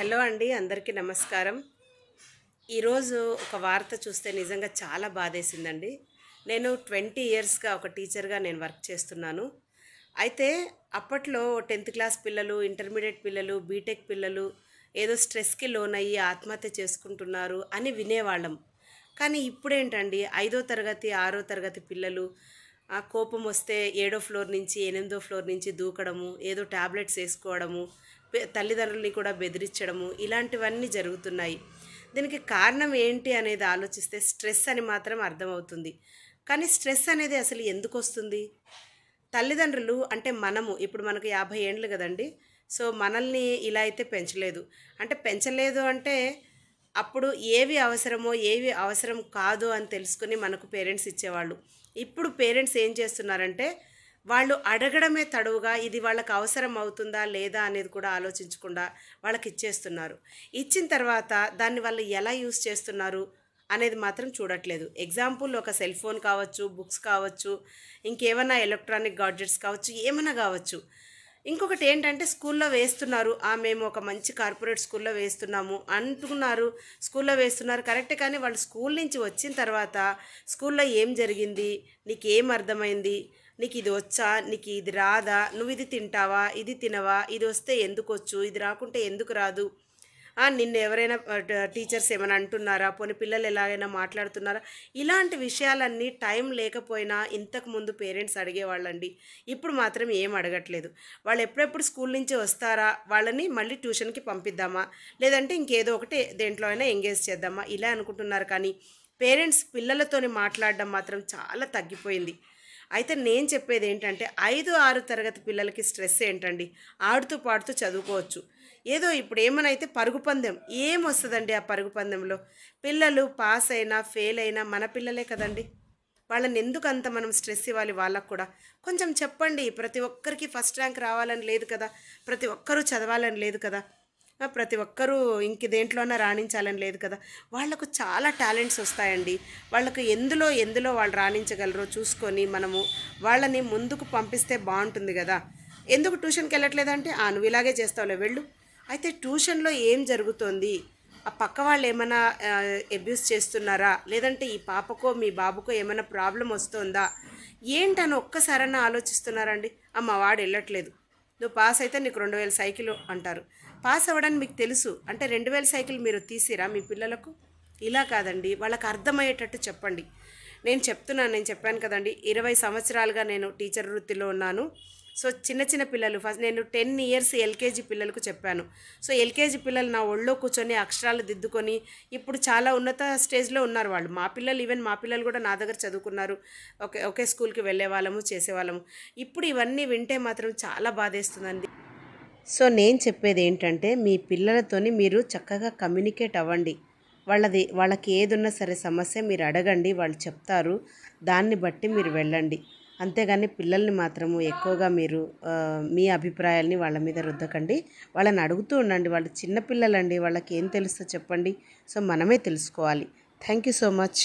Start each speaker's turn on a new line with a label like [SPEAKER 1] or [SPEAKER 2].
[SPEAKER 1] hello అండి అందరికీ నమస్కారం ఈరోజు ఒక వార్త చూస్తే నిజంగా చాలా బాధేసిందండి నేను ట్వంటీ ఇయర్స్గా ఒక టీచర్గా నేను వర్క్ చేస్తున్నాను అయితే అప్పట్లో టెన్త్ క్లాస్ పిల్లలు ఇంటర్మీడియట్ పిల్లలు బీటెక్ పిల్లలు ఏదో స్ట్రెస్కి లోనయ్యి ఆత్మహత్య చేసుకుంటున్నారు అని వినేవాళ్ళం కానీ ఇప్పుడేంటండి ఐదో తరగతి ఆరో తరగతి పిల్లలు ఆ కోపం వస్తే ఏడో ఫ్లోర్ నుంచి ఎనిమిదో ఫ్లోర్ నుంచి దూకడము ఏదో ట్యాబ్లెట్స్ వేసుకోవడము తల్లిదండ్రుల్ని కూడా బెదిరించడము ఇలాంటివన్నీ జరుగుతున్నాయి దీనికి కారణం ఏంటి అనేది ఆలోచిస్తే స్ట్రెస్ అని మాత్రం అర్థమవుతుంది కానీ స్ట్రెస్ అనేది అసలు ఎందుకు వస్తుంది తల్లిదండ్రులు అంటే మనము ఇప్పుడు మనకు యాభై ఏండ్లు కదండి సో మనల్ని ఇలా అయితే పెంచలేదు అంటే పెంచలేదు అంటే అప్పుడు ఏవి అవసరమో ఏవి అవసరం కాదు అని తెలుసుకుని మనకు పేరెంట్స్ ఇచ్చేవాళ్ళు ఇప్పుడు పేరెంట్స్ ఏం చేస్తున్నారంటే వాళ్ళు అడగడమే తడువుగా ఇది వాళ్ళకి అవసరం అవుతుందా లేదా అనేది కూడా ఆలోచించకుండా వాళ్ళకి ఇచ్చేస్తున్నారు ఇచ్చిన తర్వాత దాన్ని వాళ్ళు ఎలా యూస్ చేస్తున్నారు అనేది మాత్రం చూడట్లేదు ఎగ్జాంపుల్ ఒక సెల్ ఫోన్ కావచ్చు బుక్స్ కావచ్చు ఇంకేమైనా ఎలక్ట్రానిక్ గాడ్జెట్స్ కావచ్చు ఏమైనా కావచ్చు ఇంకొకటి ఏంటంటే స్కూల్లో వేస్తున్నారు ఆ మేము ఒక మంచి కార్పొరేట్ స్కూల్లో వేస్తున్నాము అంటున్నారు స్కూల్లో వేస్తున్నారు కరెక్ట్ కానీ వాళ్ళు స్కూల్ నుంచి వచ్చిన తర్వాత స్కూల్లో ఏం జరిగింది నీకేం అర్థమైంది నీకు ఇది వచ్చా నీకు ఇది రాదా నువ్వు ఇది తింటావా ఇది తినవా ఇది వస్తే ఎందుకు వచ్చు ఇది రాకుంటే ఎందుకు రాదు నిన్ను ఎవరైనా టీచర్స్ ఏమైనా అంటున్నారా పోనీ పిల్లలు ఎలాగైనా మాట్లాడుతున్నారా ఇలాంటి విషయాలన్నీ టైం లేకపోయినా ఇంతకుముందు పేరెంట్స్ అడిగేవాళ్ళండి ఇప్పుడు మాత్రం ఏం అడగట్లేదు వాళ్ళు ఎప్పుడెప్పుడు స్కూల్ నుంచి వస్తారా వాళ్ళని మళ్ళీ ట్యూషన్కి పంపిద్దామా లేదంటే ఇంకేదో ఒకటి దేంట్లో అయినా ఎంగేజ్ చేద్దామా ఇలా అనుకుంటున్నారు కానీ పేరెంట్స్ పిల్లలతోని మాట్లాడడం మాత్రం చాలా తగ్గిపోయింది అయితే నేను చెప్పేది ఏంటంటే ఐదు ఆరు తరగతి పిల్లలకి స్ట్రెస్ ఏంటండి ఆడుతూ పాడుతూ చదువుకోవచ్చు ఏదో ఇప్పుడు ఏమనైతే పరుగు పందెం ఏమొస్తుందండి ఆ పరుగు పందెంలో పిల్లలు పాస్ అయినా ఫెయిల్ అయినా మన పిల్లలే కదండి వాళ్ళని ఎందుకు అంత మనం స్ట్రెస్ ఇవ్వాలి వాళ్ళకు కూడా కొంచెం చెప్పండి ప్రతి ఒక్కరికి ఫస్ట్ ర్యాంక్ రావాలని లేదు కదా ప్రతి ఒక్కరూ చదవాలని లేదు కదా ప్రతి ఒక్కరూ ఇంక దేంట్లోనే రాణించాలని లేదు కదా వాళ్లకు చాలా టాలెంట్స్ వస్తాయండి వాళ్ళకు ఎందులో ఎందులో వాళ్ళు రాణించగలరో చూసుకొని మనము వాళ్ళని ముందుకు పంపిస్తే బాగుంటుంది కదా ఎందుకు ట్యూషన్కి వెళ్ళట్లేదంటే ఆ నువ్వు ఇలాగే చేస్తావులే వెళ్ళు అయితే ట్యూషన్లో ఏం జరుగుతోంది ఆ పక్క వాళ్ళు ఏమైనా అబ్యూస్ చేస్తున్నారా లేదంటే ఈ పాపకో మీ బాబుకో ఏమైనా ప్రాబ్లం వస్తుందా ఏంటని ఒక్కసారైనా ఆలోచిస్తున్నారండి అమ్మ వాడు వెళ్ళట్లేదు నువ్వు పాస్ అయితే నీకు రెండు వేల సైకిల్ అంటారు పాస్ అవ్వడానికి మీకు తెలుసు అంటే రెండు వేల సైకిల్ మీరు తీసిరా మీ పిల్లలకు ఇలా కాదండి వాళ్ళకు అర్థమయ్యేటట్టు చెప్పండి నేను చెప్తున్నాను నేను చెప్పాను కదండి ఇరవై సంవత్సరాలుగా నేను టీచర్ వృత్తిలో ఉన్నాను సో చిన్న చిన్న పిల్లలు ఫస్ట్ నేను టెన్ ఇయర్స్ ఎల్కేజీ పిల్లలకు చెప్పాను సో ఎల్కేజీ పిల్లలు నా ఒళ్ళో కూర్చొని అక్షరాలు దిద్దుకొని ఇప్పుడు చాలా ఉన్నత స్టేజ్లో ఉన్నారు వాళ్ళు మా పిల్లలు ఈవెన్ మా పిల్లలు కూడా నా దగ్గర చదువుకున్నారు ఒకే ఒకే స్కూల్కి వెళ్ళే వాళ్ళము చేసేవాళ్ళము ఇప్పుడు ఇవన్నీ వింటే మాత్రం చాలా బాధేస్తుందండి సో నేను చెప్పేది ఏంటంటే మీ పిల్లలతోని మీరు చక్కగా కమ్యూనికేట్ అవ్వండి వాళ్ళది వాళ్ళకి ఏదున్నా సరే సమస్య మీరు అడగండి వాళ్ళు చెప్తారు దాన్ని బట్టి మీరు వెళ్ళండి అంతేగాని పిల్లల్ని మాత్రము ఎక్కువగా మీరు మీ అభిప్రాయాల్ని వాళ్ళ మీద రుద్దకండి వాళ్ళని అడుగుతూ ఉండండి వాళ్ళు చిన్నపిల్లలండి వాళ్ళకి ఏం తెలుస్తో చెప్పండి సో మనమే తెలుసుకోవాలి థ్యాంక్ యూ సో మచ్